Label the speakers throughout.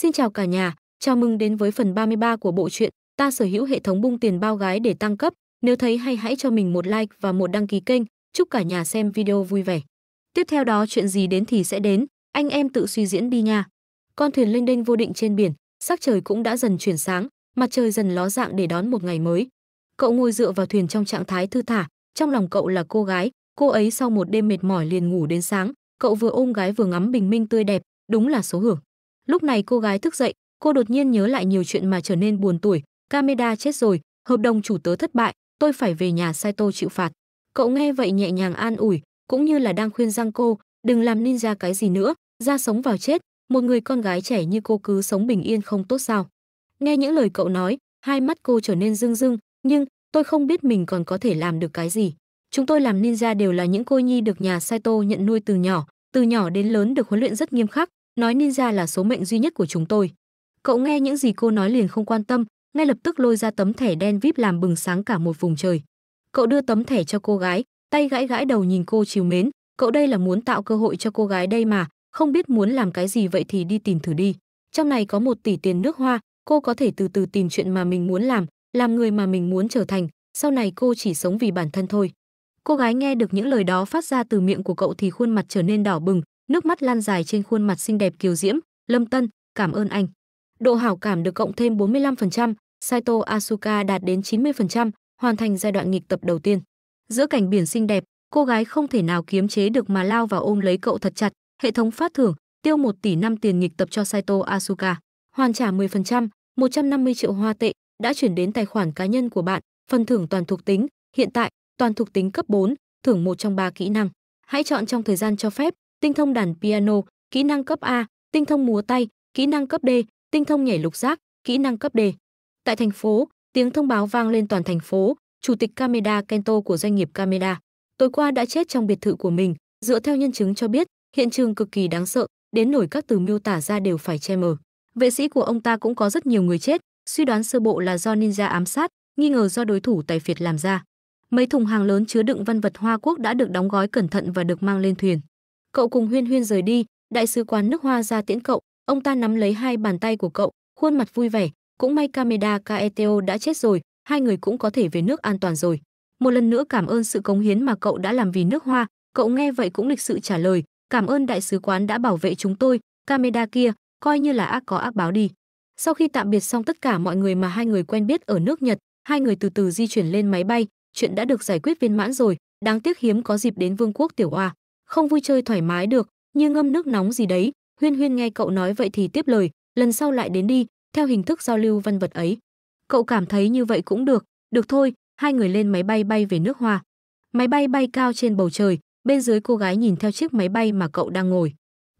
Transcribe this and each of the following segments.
Speaker 1: Xin chào cả nhà, chào mừng đến với phần 33 của bộ truyện Ta sở hữu hệ thống bung tiền bao gái để tăng cấp. Nếu thấy hay hãy cho mình một like và một đăng ký kênh, chúc cả nhà xem video vui vẻ. Tiếp theo đó chuyện gì đến thì sẽ đến, anh em tự suy diễn đi nha. Con thuyền lênh đênh vô định trên biển, sắc trời cũng đã dần chuyển sáng, mặt trời dần ló dạng để đón một ngày mới. Cậu ngồi dựa vào thuyền trong trạng thái thư thả, trong lòng cậu là cô gái, cô ấy sau một đêm mệt mỏi liền ngủ đến sáng, cậu vừa ôm gái vừa ngắm bình minh tươi đẹp, đúng là số hưởng. Lúc này cô gái thức dậy, cô đột nhiên nhớ lại nhiều chuyện mà trở nên buồn tuổi, camera chết rồi, hợp đồng chủ tớ thất bại, tôi phải về nhà Saito chịu phạt. Cậu nghe vậy nhẹ nhàng an ủi, cũng như là đang khuyên rằng cô, đừng làm ninja cái gì nữa, ra sống vào chết, một người con gái trẻ như cô cứ sống bình yên không tốt sao. Nghe những lời cậu nói, hai mắt cô trở nên rưng rưng, nhưng tôi không biết mình còn có thể làm được cái gì. Chúng tôi làm ninja đều là những cô nhi được nhà Saito nhận nuôi từ nhỏ, từ nhỏ đến lớn được huấn luyện rất nghiêm khắc, nói ninja là số mệnh duy nhất của chúng tôi. Cậu nghe những gì cô nói liền không quan tâm, ngay lập tức lôi ra tấm thẻ đen VIP làm bừng sáng cả một vùng trời. Cậu đưa tấm thẻ cho cô gái, tay gãi gãi đầu nhìn cô chiều mến, cậu đây là muốn tạo cơ hội cho cô gái đây mà, không biết muốn làm cái gì vậy thì đi tìm thử đi. Trong này có một tỷ tiền nước hoa, cô có thể từ từ tìm chuyện mà mình muốn làm, làm người mà mình muốn trở thành, sau này cô chỉ sống vì bản thân thôi. Cô gái nghe được những lời đó phát ra từ miệng của cậu thì khuôn mặt trở nên đỏ bừng, Nước mắt lan dài trên khuôn mặt xinh đẹp kiều diễm, Lâm Tân, cảm ơn anh. Độ hảo cảm được cộng thêm 45%, Saito Asuka đạt đến 90%, hoàn thành giai đoạn nghịch tập đầu tiên. Giữa cảnh biển xinh đẹp, cô gái không thể nào kiềm chế được mà lao vào ôm lấy cậu thật chặt, hệ thống phát thưởng, tiêu 1 tỷ năm tiền nghịch tập cho Saito Asuka, hoàn trả 10%, 150 triệu hoa tệ đã chuyển đến tài khoản cá nhân của bạn, phần thưởng toàn thuộc tính, hiện tại toàn thuộc tính cấp 4, thưởng một trong ba kỹ năng. Hãy chọn trong thời gian cho phép, tinh thông đàn piano, kỹ năng cấp A, tinh thông múa tay, kỹ năng cấp D, tinh thông nhảy lục giác, kỹ năng cấp D. Tại thành phố, tiếng thông báo vang lên toàn thành phố, chủ tịch Cameda Kento của doanh nghiệp Kameda Tối qua đã chết trong biệt thự của mình, dựa theo nhân chứng cho biết, hiện trường cực kỳ đáng sợ, đến nổi các từ miêu tả ra đều phải che mờ. Vệ sĩ của ông ta cũng có rất nhiều người chết, suy đoán sơ bộ là do ninja ám sát, nghi ngờ do đối thủ tài phiệt làm ra. Mấy thùng hàng lớn chứa đựng văn vật Hoa Quốc đã được đóng gói cẩn thận và được mang lên thuyền. Cậu cùng Huyên Huyên rời đi, đại sứ quán nước Hoa ra tiễn cậu, ông ta nắm lấy hai bàn tay của cậu, khuôn mặt vui vẻ, cũng may Kameda Kaeteo đã chết rồi, hai người cũng có thể về nước an toàn rồi. Một lần nữa cảm ơn sự cống hiến mà cậu đã làm vì nước Hoa, cậu nghe vậy cũng lịch sự trả lời, cảm ơn đại sứ quán đã bảo vệ chúng tôi, Kameda kia, coi như là ác có ác báo đi. Sau khi tạm biệt xong tất cả mọi người mà hai người quen biết ở nước Nhật, hai người từ từ di chuyển lên máy bay, chuyện đã được giải quyết viên mãn rồi, đáng tiếc hiếm có dịp đến Vương quốc Tiểu Oa không vui chơi thoải mái được, như ngâm nước nóng gì đấy. Huyên Huyên nghe cậu nói vậy thì tiếp lời, lần sau lại đến đi, theo hình thức giao lưu văn vật ấy. Cậu cảm thấy như vậy cũng được, được thôi, hai người lên máy bay bay về nước Hoa. Máy bay bay cao trên bầu trời, bên dưới cô gái nhìn theo chiếc máy bay mà cậu đang ngồi.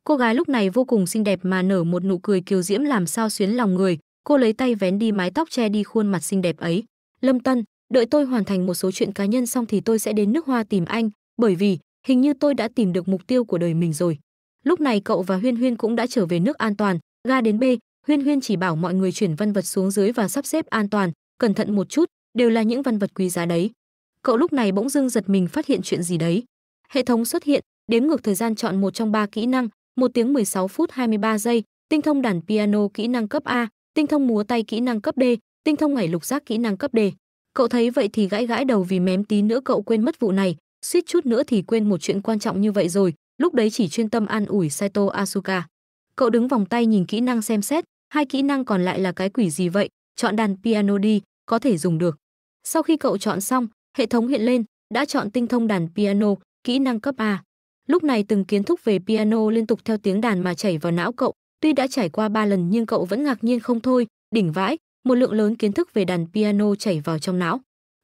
Speaker 1: Cô gái lúc này vô cùng xinh đẹp mà nở một nụ cười kiều diễm làm sao xuyến lòng người, cô lấy tay vén đi mái tóc che đi khuôn mặt xinh đẹp ấy. Lâm Tân, đợi tôi hoàn thành một số chuyện cá nhân xong thì tôi sẽ đến nước Hoa tìm anh, bởi vì hình như tôi đã tìm được mục tiêu của đời mình rồi. Lúc này cậu và Huyên Huyên cũng đã trở về nước an toàn, ga đến B, Huyên Huyên chỉ bảo mọi người chuyển văn vật xuống dưới và sắp xếp an toàn, cẩn thận một chút, đều là những văn vật quý giá đấy. Cậu lúc này bỗng dưng giật mình phát hiện chuyện gì đấy. Hệ thống xuất hiện, đếm ngược thời gian chọn một trong ba kỹ năng, một tiếng 16 phút 23 giây, tinh thông đàn piano kỹ năng cấp A, tinh thông múa tay kỹ năng cấp D, tinh thông ngải lục giác kỹ năng cấp D. Cậu thấy vậy thì gãi gãi đầu vì mém tí nữa cậu quên mất vụ này, suýt chút nữa thì quên một chuyện quan trọng như vậy rồi, lúc đấy chỉ chuyên tâm an ủi Saito Asuka. Cậu đứng vòng tay nhìn kỹ năng xem xét, hai kỹ năng còn lại là cái quỷ gì vậy, chọn đàn piano đi, có thể dùng được. Sau khi cậu chọn xong, hệ thống hiện lên, đã chọn tinh thông đàn piano, kỹ năng cấp A. Lúc này từng kiến thức về piano liên tục theo tiếng đàn mà chảy vào não cậu, tuy đã trải qua ba lần nhưng cậu vẫn ngạc nhiên không thôi, đỉnh vãi, một lượng lớn kiến thức về đàn piano chảy vào trong não.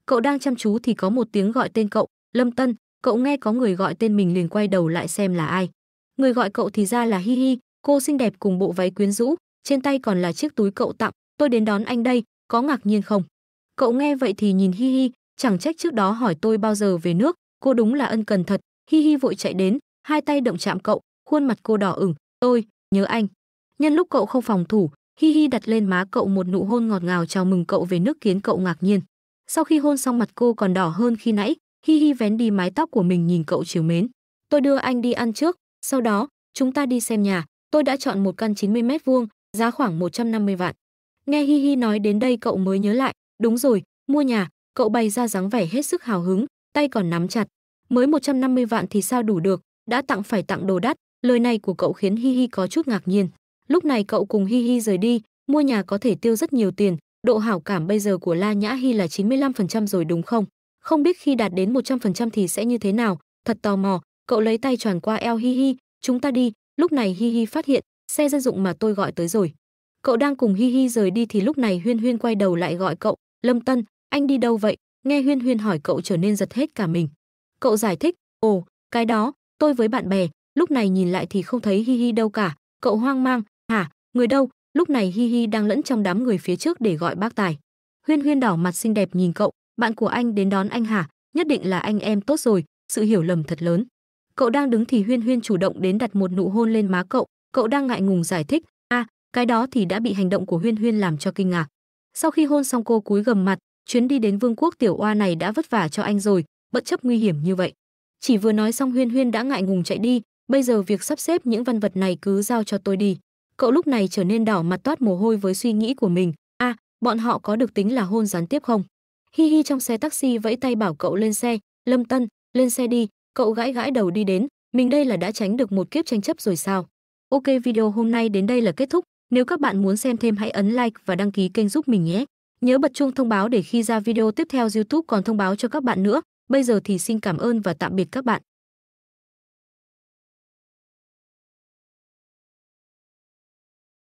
Speaker 1: Cậu đang chăm chú thì có một tiếng gọi tên cậu, Lâm Tân, cậu nghe có người gọi tên mình liền quay đầu lại xem là ai. Người gọi cậu thì ra là Hi Hi, cô xinh đẹp cùng bộ váy quyến rũ, trên tay còn là chiếc túi cậu tặng, tôi đến đón anh đây, có ngạc nhiên không? Cậu nghe vậy thì nhìn Hi Hi, chẳng trách trước đó hỏi tôi bao giờ về nước, cô đúng là ân cần thật, Hi Hi vội chạy đến, hai tay động chạm cậu, khuôn mặt cô đỏ ửng, "Tôi nhớ anh." Nhân lúc cậu không phòng thủ, Hi Hi đặt lên má cậu một nụ hôn ngọt ngào chào mừng cậu về nước khiến cậu ngạc nhiên. Sau khi hôn xong mặt cô còn đỏ hơn khi nãy, Hi Hi vén đi mái tóc của mình nhìn cậu chiều mến. Tôi đưa anh đi ăn trước, sau đó chúng ta đi xem nhà. Tôi đã chọn một căn 90 mét vuông, giá khoảng 150 vạn. Nghe Hi Hi nói đến đây cậu mới nhớ lại, đúng rồi, mua nhà, cậu bày ra dáng vẻ hết sức hào hứng, tay còn nắm chặt. Mới 150 vạn thì sao đủ được, đã tặng phải tặng đồ đắt, lời này của cậu khiến Hi Hi có chút ngạc nhiên. Lúc này cậu cùng Hi Hi rời đi, mua nhà có thể tiêu rất nhiều tiền, độ hảo cảm bây giờ của La Nhã Hi là 95% rồi đúng không? không biết khi đạt đến 100% thì sẽ như thế nào, thật tò mò, cậu lấy tay tròn qua eo Hi Hi, chúng ta đi, lúc này Hi Hi phát hiện, xe dân dụng mà tôi gọi tới rồi. Cậu đang cùng Hi Hi rời đi thì lúc này Huyên Huyên quay đầu lại gọi cậu, Lâm Tân, anh đi đâu vậy? Nghe Huyên Huyên hỏi cậu trở nên giật hết cả mình. Cậu giải thích, ồ, cái đó, tôi với bạn bè, lúc này nhìn lại thì không thấy Hi Hi đâu cả, cậu hoang mang, hả, người đâu? Lúc này Hi Hi đang lẫn trong đám người phía trước để gọi bác tài. Huyên Huyên đỏ mặt xinh đẹp nhìn cậu, bạn của anh đến đón anh hả nhất định là anh em tốt rồi sự hiểu lầm thật lớn cậu đang đứng thì huyên huyên chủ động đến đặt một nụ hôn lên má cậu cậu đang ngại ngùng giải thích a à, cái đó thì đã bị hành động của huyên huyên làm cho kinh ngạc à. sau khi hôn xong cô cúi gầm mặt chuyến đi đến vương quốc tiểu oa này đã vất vả cho anh rồi bất chấp nguy hiểm như vậy chỉ vừa nói xong huyên huyên đã ngại ngùng chạy đi bây giờ việc sắp xếp những văn vật này cứ giao cho tôi đi cậu lúc này trở nên đỏ mặt toát mồ hôi với suy nghĩ của mình a à, bọn họ có được tính là hôn gián tiếp không Hi Hi trong xe taxi vẫy tay bảo cậu lên xe, Lâm Tân, lên xe đi, cậu gãi gãi đầu đi đến, mình đây là đã tránh được một kiếp tranh chấp rồi sao. Ok video hôm nay đến đây là kết thúc, nếu các bạn muốn xem thêm hãy ấn like và đăng ký kênh giúp mình nhé. Nhớ bật chuông thông báo để khi ra video tiếp theo YouTube còn thông báo cho các bạn nữa. Bây giờ thì xin cảm ơn và tạm biệt các bạn.